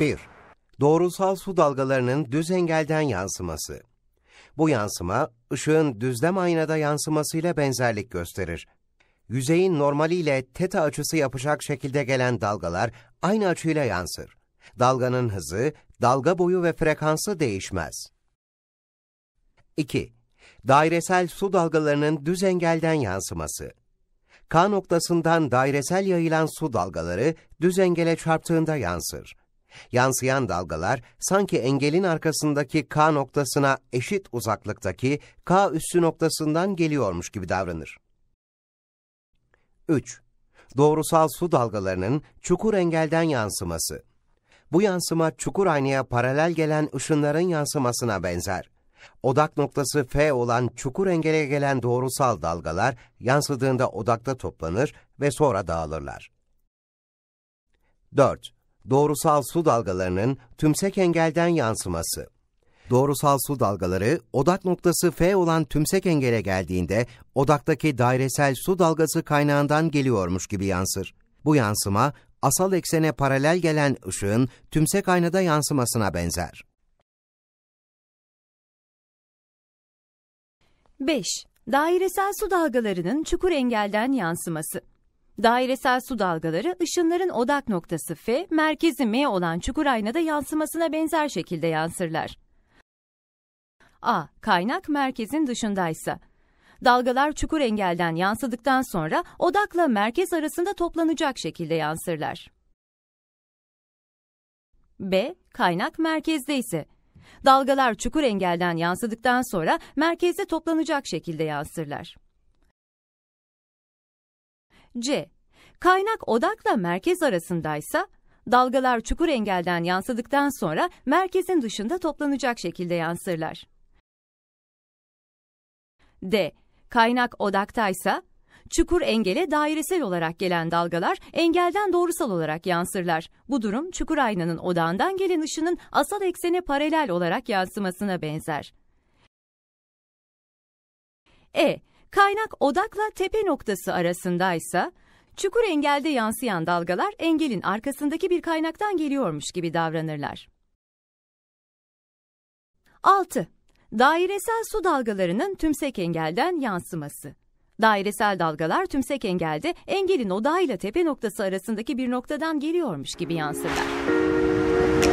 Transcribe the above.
1. Doğrusal su dalgalarının düz engelden yansıması. Bu yansıma, ışığın düzlem aynada yansımasıyla benzerlik gösterir. Yüzeyin normaliyle teta açısı yapacak şekilde gelen dalgalar aynı açıyla yansır. Dalganın hızı, dalga boyu ve frekansı değişmez. 2. Dairesel su dalgalarının düz engelden yansıması. K noktasından dairesel yayılan su dalgaları düz engele çarptığında yansır. Yansıyan dalgalar sanki engelin arkasındaki K noktasına eşit uzaklıktaki K üssü noktasından geliyormuş gibi davranır. 3. Doğrusal su dalgalarının çukur engelden yansıması. Bu yansıma çukur aynaya paralel gelen ışınların yansımasına benzer. Odak noktası F olan çukur engele gelen doğrusal dalgalar yansıdığında odakta toplanır ve sonra dağılırlar. 4. Doğrusal su dalgalarının tümsek engelden yansıması. Doğrusal su dalgaları odak noktası F olan tümsek engele geldiğinde odaktaki dairesel su dalgası kaynağından geliyormuş gibi yansır. Bu yansıma asal eksene paralel gelen ışığın tümsek aynada yansımasına benzer. 5. Dairesel su dalgalarının çukur engelden yansıması. Dairesel su dalgaları ışınların odak noktası F, merkezi M olan çukur aynada yansımasına benzer şekilde yansırlar. A. Kaynak merkezin dışındaysa. Dalgalar çukur engelden yansıdıktan sonra odakla merkez arasında toplanacak şekilde yansırlar. B. Kaynak merkezde ise. Dalgalar çukur engelden yansıdıktan sonra merkezde toplanacak şekilde yansırlar. C. Kaynak odakla merkez arasındaysa dalgalar çukur engelden yansıdıktan sonra merkezin dışında toplanacak şekilde yansırlar. D. Kaynak odaktaysa çukur engele dairesel olarak gelen dalgalar engelden doğrusal olarak yansırlar. Bu durum çukur aynanın odağından gelen ışının asal eksene paralel olarak yansımasına benzer. E Kaynak odakla tepe noktası arasındaysa çukur engelde yansıyan dalgalar engelin arkasındaki bir kaynaktan geliyormuş gibi davranırlar. 6. Dairesel su dalgalarının tümsek engelden yansıması. Dairesel dalgalar tümsek engelde engelin odağıyla tepe noktası arasındaki bir noktadan geliyormuş gibi yansırlar.